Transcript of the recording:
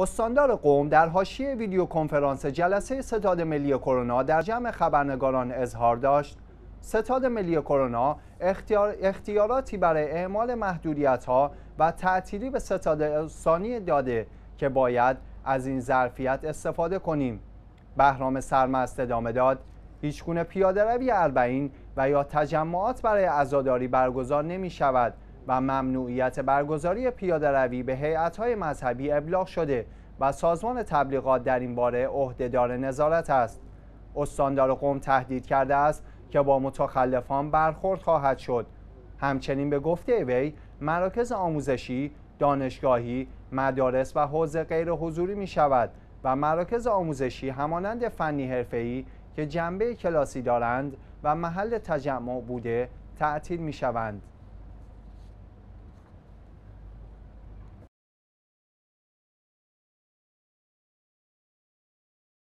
استاندار قوم در حاشیه ویدیو کنفرانس جلسه ستاد ملی کرونا در جمع خبرنگاران اظهار داشت ستاد ملی کرونا اختیاراتی برای اعمال محدودیت ها و تعطیلی به ستاد ثانی داده که باید از این ظرفیت استفاده کنیم بهرام سرمست ادامه داد هیچگونه پیاده روی اربعین و یا تجمعات برای ازاداری برگزار نمی شود و ممنوعیت برگزاری روی به هیئت‌های مذهبی ابلاغ شده و سازمان تبلیغات در این باره عهدهدار نظارت است استاندار قوم تهدید کرده است که با متخلفان برخورد خواهد شد همچنین به گفته وی مراکز آموزشی دانشگاهی مدارس و حوزه غیر حضوری می شود و مراکز آموزشی همانند فنی حرفه‌ای که جنبه کلاسی دارند و محل تجمع بوده تعطیل می شوند.